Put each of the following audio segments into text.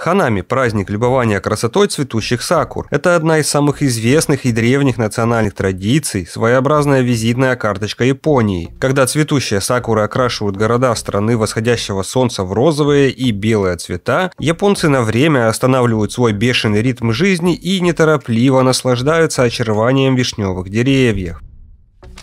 Ханами – праздник любования красотой цветущих сакур. Это одна из самых известных и древних национальных традиций, своеобразная визитная карточка Японии, когда цветущие сакуры окрашивают города страны восходящего солнца в розовые и белые цвета, японцы на время останавливают свой бешеный ритм жизни и неторопливо наслаждаются очарованием вишневых деревьев.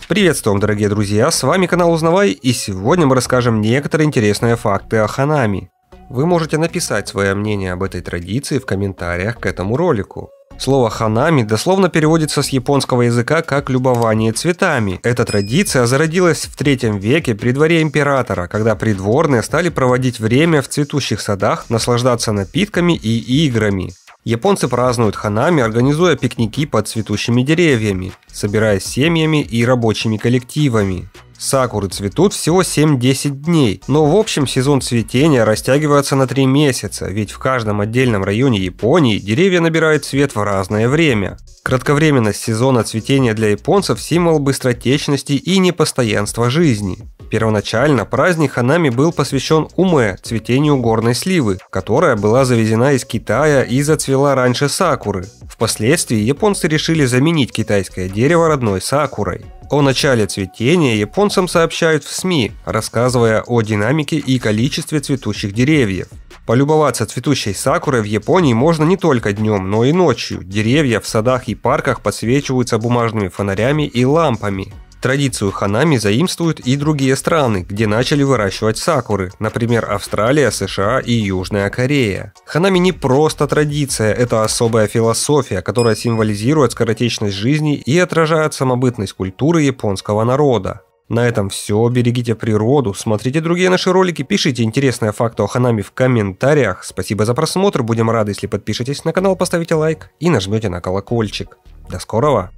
Приветствую вам, дорогие друзья, с вами канал Узнавай, и сегодня мы расскажем некоторые интересные факты о Ханами. Вы можете написать свое мнение об этой традиции в комментариях к этому ролику. Слово «ханами» дословно переводится с японского языка как «любование цветами». Эта традиция зародилась в третьем веке при дворе императора, когда придворные стали проводить время в цветущих садах, наслаждаться напитками и играми. Японцы празднуют ханами, организуя пикники под цветущими деревьями, собираясь семьями и рабочими коллективами. Сакуры цветут всего 7-10 дней, но в общем сезон цветения растягивается на 3 месяца, ведь в каждом отдельном районе Японии деревья набирают цвет в разное время. Кратковременность сезона цветения для японцев – символ быстротечности и непостоянства жизни. Первоначально праздник Ханами был посвящен уме, цветению горной сливы, которая была завезена из Китая и зацвела раньше сакуры. Впоследствии японцы решили заменить китайское дерево родной сакурой. О начале цветения японцам сообщают в СМИ, рассказывая о динамике и количестве цветущих деревьев. Полюбоваться цветущей сакурой в Японии можно не только днем, но и ночью. Деревья в садах и парках подсвечиваются бумажными фонарями и лампами. Традицию ханами заимствуют и другие страны, где начали выращивать сакуры, например, Австралия, США и Южная Корея. Ханами не просто традиция, это особая философия, которая символизирует скоротечность жизни и отражает самобытность культуры японского народа. На этом все. Берегите природу, смотрите другие наши ролики, пишите интересные факты о ханами в комментариях. Спасибо за просмотр, будем рады, если подпишетесь на канал, поставите лайк и нажмете на колокольчик. До скорого!